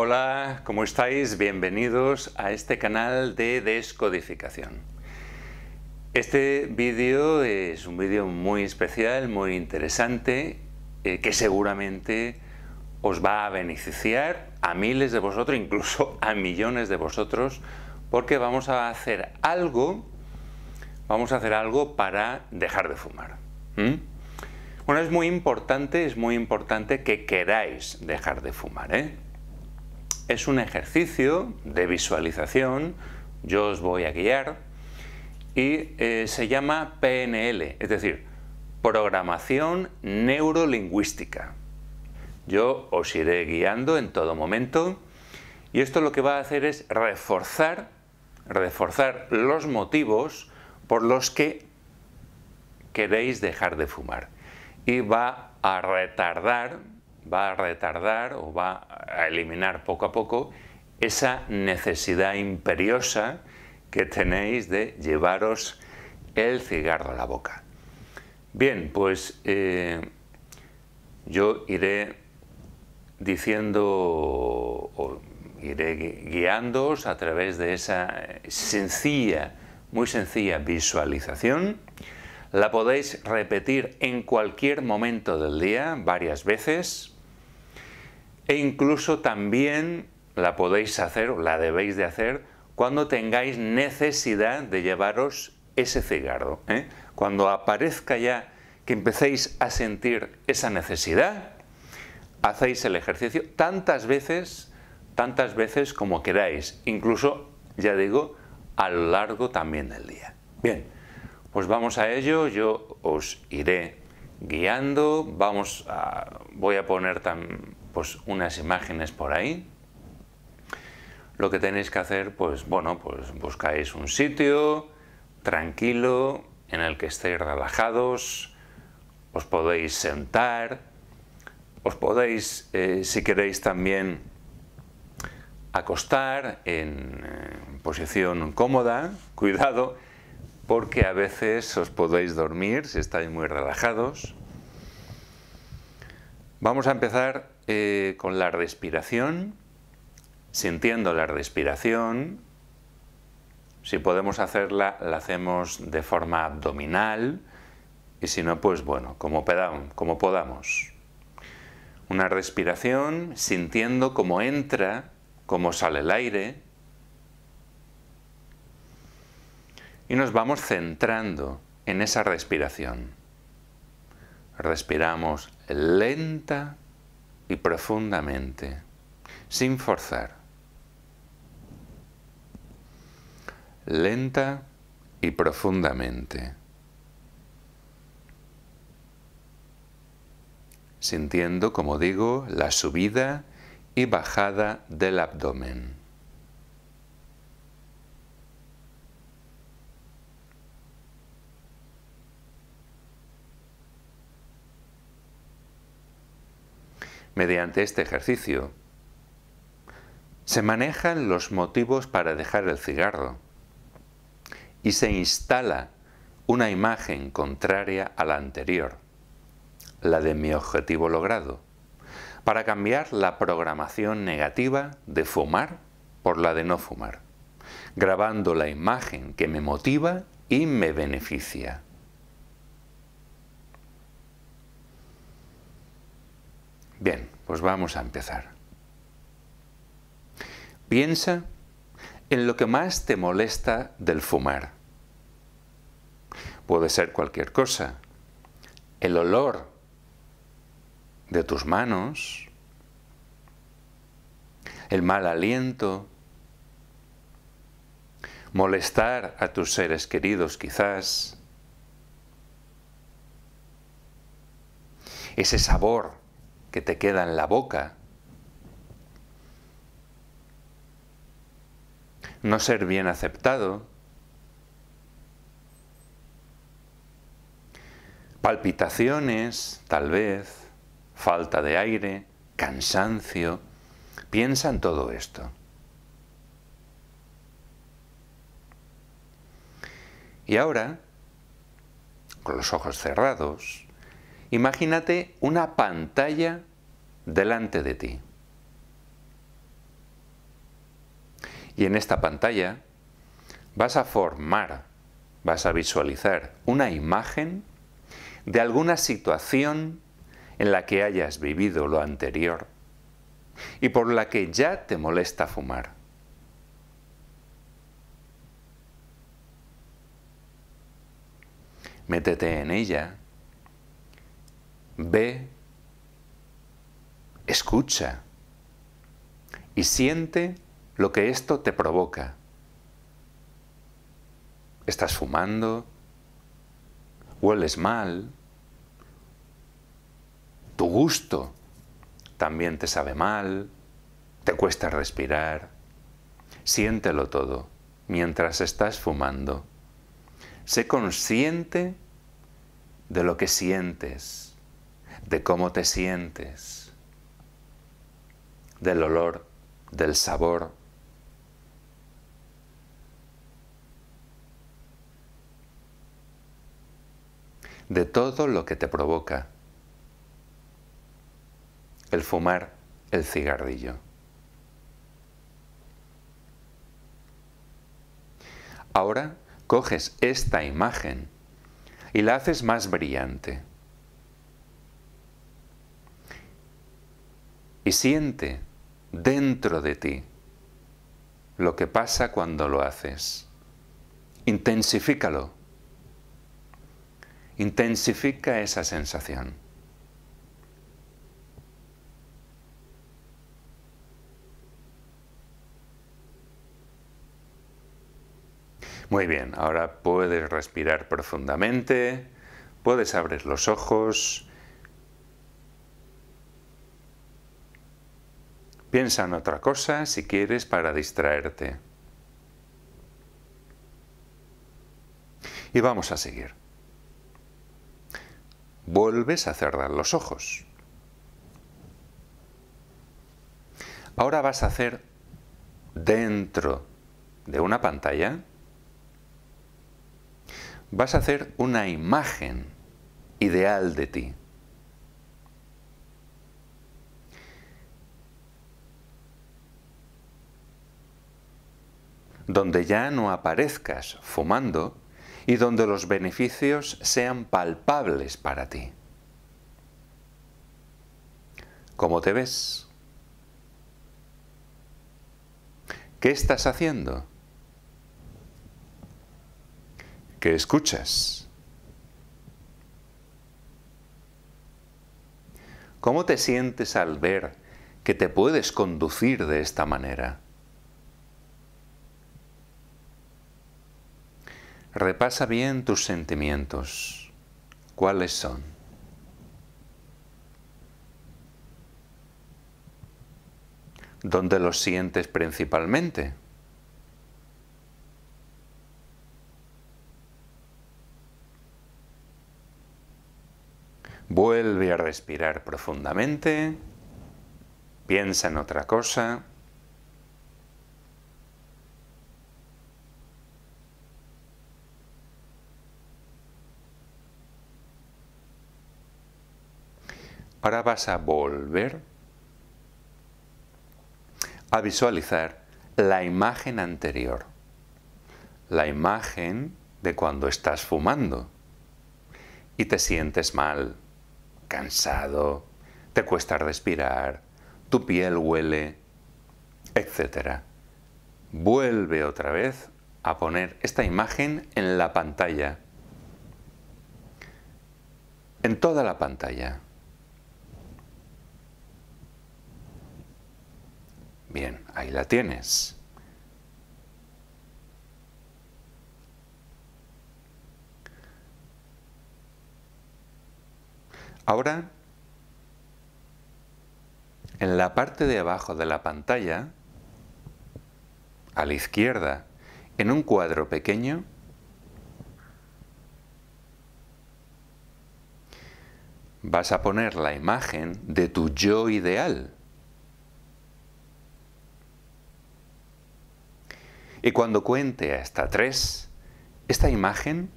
Hola, ¿cómo estáis? Bienvenidos a este canal de descodificación. Este vídeo es un vídeo muy especial, muy interesante, eh, que seguramente os va a beneficiar a miles de vosotros, incluso a millones de vosotros, porque vamos a hacer algo, vamos a hacer algo para dejar de fumar. Bueno, es muy importante, es muy importante que queráis dejar de fumar, ¿eh? es un ejercicio de visualización, yo os voy a guiar, y eh, se llama PNL, es decir, Programación Neurolingüística. Yo os iré guiando en todo momento y esto lo que va a hacer es reforzar, reforzar los motivos por los que queréis dejar de fumar y va a retardar va a retardar o va a eliminar poco a poco esa necesidad imperiosa que tenéis de llevaros el cigarro a la boca. Bien, pues eh, yo iré diciendo o iré guiándoos a través de esa sencilla, muy sencilla visualización. La podéis repetir en cualquier momento del día varias veces e incluso también la podéis hacer o la debéis de hacer cuando tengáis necesidad de llevaros ese cigarro. ¿eh? Cuando aparezca ya que empecéis a sentir esa necesidad, hacéis el ejercicio tantas veces, tantas veces como queráis, incluso, ya digo, a lo largo también del día. Bien, pues vamos a ello, yo os iré guiando, vamos a, voy a poner también pues, unas imágenes por ahí, lo que tenéis que hacer, pues bueno, pues buscáis un sitio tranquilo en el que estéis relajados, os podéis sentar, os podéis, eh, si queréis también, acostar en eh, posición cómoda, cuidado, porque a veces os podéis dormir si estáis muy relajados. Vamos a empezar eh, con la respiración, sintiendo la respiración. Si podemos hacerla, la hacemos de forma abdominal y si no, pues bueno, como, como podamos. Una respiración sintiendo cómo entra, cómo sale el aire. Y nos vamos centrando en esa respiración. Respiramos lenta y profundamente, sin forzar. Lenta y profundamente. Sintiendo, como digo, la subida y bajada del abdomen. mediante este ejercicio, se manejan los motivos para dejar el cigarro y se instala una imagen contraria a la anterior, la de mi objetivo logrado, para cambiar la programación negativa de fumar por la de no fumar, grabando la imagen que me motiva y me beneficia. Bien, pues vamos a empezar. Piensa en lo que más te molesta del fumar. Puede ser cualquier cosa. El olor de tus manos, el mal aliento, molestar a tus seres queridos quizás, ese sabor que te queda en la boca. No ser bien aceptado. Palpitaciones, tal vez, falta de aire, cansancio. Piensa en todo esto. Y ahora, con los ojos cerrados, Imagínate una pantalla delante de ti. Y en esta pantalla vas a formar, vas a visualizar una imagen de alguna situación en la que hayas vivido lo anterior y por la que ya te molesta fumar. Métete en ella ve, escucha y siente lo que esto te provoca. Estás fumando, hueles mal, tu gusto también te sabe mal, te cuesta respirar. Siéntelo todo mientras estás fumando. Sé consciente de lo que sientes de cómo te sientes, del olor, del sabor. de todo lo que te provoca el fumar el cigarrillo. Ahora coges esta imagen y la haces más brillante. y siente dentro de ti lo que pasa cuando lo haces. Intensifícalo. Intensifica esa sensación. Muy bien, ahora puedes respirar profundamente, puedes abrir los ojos Piensa en otra cosa si quieres para distraerte. Y vamos a seguir. Vuelves a cerrar los ojos. Ahora vas a hacer dentro de una pantalla, vas a hacer una imagen ideal de ti. donde ya no aparezcas fumando y donde los beneficios sean palpables para ti. ¿Cómo te ves? ¿Qué estás haciendo? ¿Qué escuchas? ¿Cómo te sientes al ver que te puedes conducir de esta manera? Repasa bien tus sentimientos. ¿Cuáles son? ¿Dónde los sientes principalmente? Vuelve a respirar profundamente. Piensa en otra cosa. Ahora vas a volver a visualizar la imagen anterior, la imagen de cuando estás fumando y te sientes mal, cansado, te cuesta respirar, tu piel huele, etc. Vuelve otra vez a poner esta imagen en la pantalla, en toda la pantalla. Bien, ahí la tienes. Ahora, en la parte de abajo de la pantalla, a la izquierda, en un cuadro pequeño, vas a poner la imagen de tu yo ideal. Y cuando cuente hasta tres, esta imagen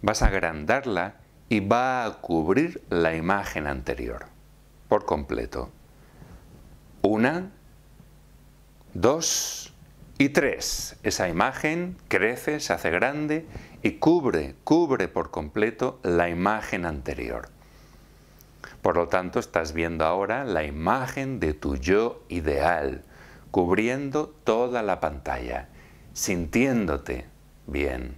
vas a agrandarla y va a cubrir la imagen anterior por completo. Una, dos y tres. Esa imagen crece, se hace grande y cubre, cubre por completo la imagen anterior. Por lo tanto, estás viendo ahora la imagen de tu yo ideal, cubriendo toda la pantalla, sintiéndote bien.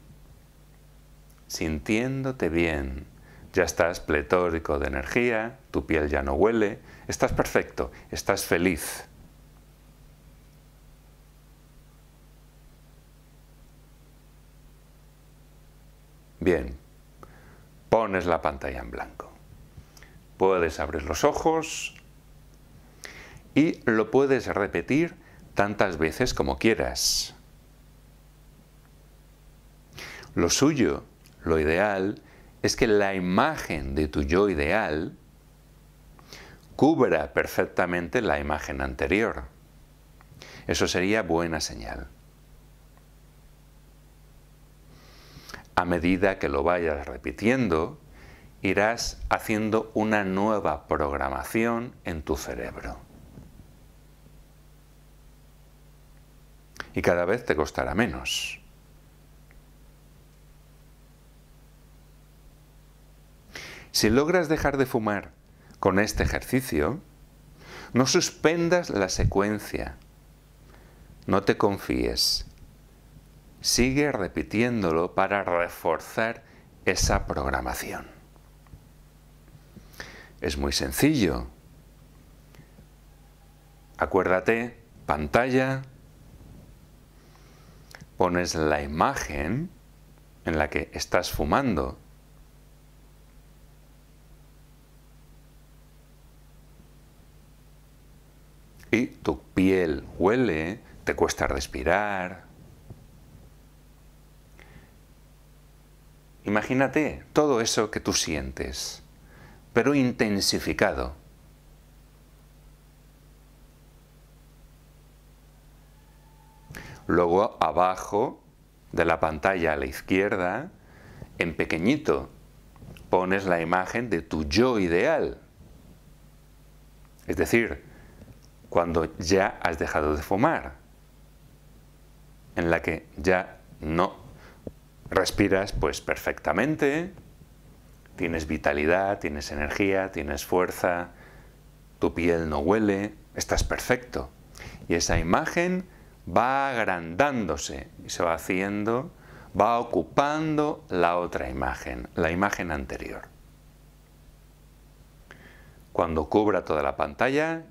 Sintiéndote bien. Ya estás pletórico de energía, tu piel ya no huele, estás perfecto, estás feliz. Bien, pones la pantalla en blanco. Puedes abrir los ojos y lo puedes repetir tantas veces como quieras. Lo suyo, lo ideal, es que la imagen de tu yo ideal cubra perfectamente la imagen anterior. Eso sería buena señal. A medida que lo vayas repitiendo, irás haciendo una nueva programación en tu cerebro. y cada vez te costará menos. Si logras dejar de fumar con este ejercicio, no suspendas la secuencia. No te confíes. Sigue repitiéndolo para reforzar esa programación. Es muy sencillo. Acuérdate, pantalla, pones la imagen en la que estás fumando. Y tu piel huele, te cuesta respirar. Imagínate todo eso que tú sientes, pero intensificado. Luego abajo de la pantalla a la izquierda, en pequeñito, pones la imagen de tu yo ideal. Es decir, cuando ya has dejado de fumar, en la que ya no respiras pues perfectamente, tienes vitalidad, tienes energía, tienes fuerza, tu piel no huele, estás perfecto. Y esa imagen va agrandándose y se va haciendo, va ocupando la otra imagen, la imagen anterior. Cuando cubra toda la pantalla,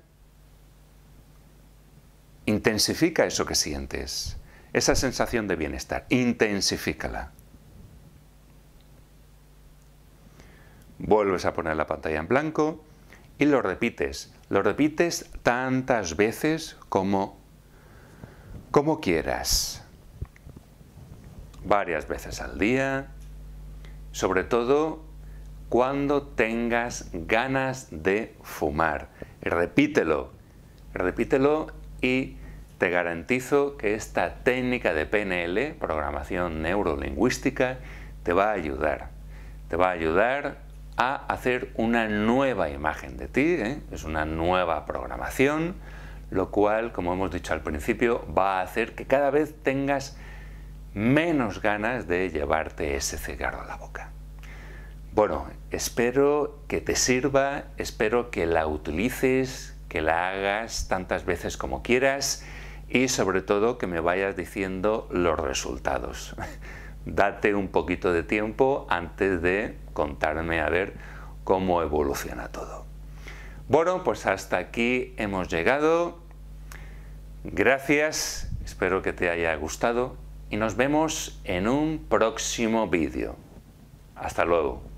intensifica eso que sientes, esa sensación de bienestar, intensifícala. Vuelves a poner la pantalla en blanco y lo repites, lo repites tantas veces como como quieras, varias veces al día, sobre todo cuando tengas ganas de fumar. Repítelo, repítelo y te garantizo que esta técnica de PNL, programación neurolingüística, te va a ayudar. Te va a ayudar a hacer una nueva imagen de ti, ¿eh? es una nueva programación lo cual, como hemos dicho al principio, va a hacer que cada vez tengas menos ganas de llevarte ese cigarro a la boca. Bueno, espero que te sirva, espero que la utilices, que la hagas tantas veces como quieras y sobre todo que me vayas diciendo los resultados. Date un poquito de tiempo antes de contarme a ver cómo evoluciona todo. Bueno, pues hasta aquí hemos llegado. Gracias, espero que te haya gustado y nos vemos en un próximo vídeo. Hasta luego.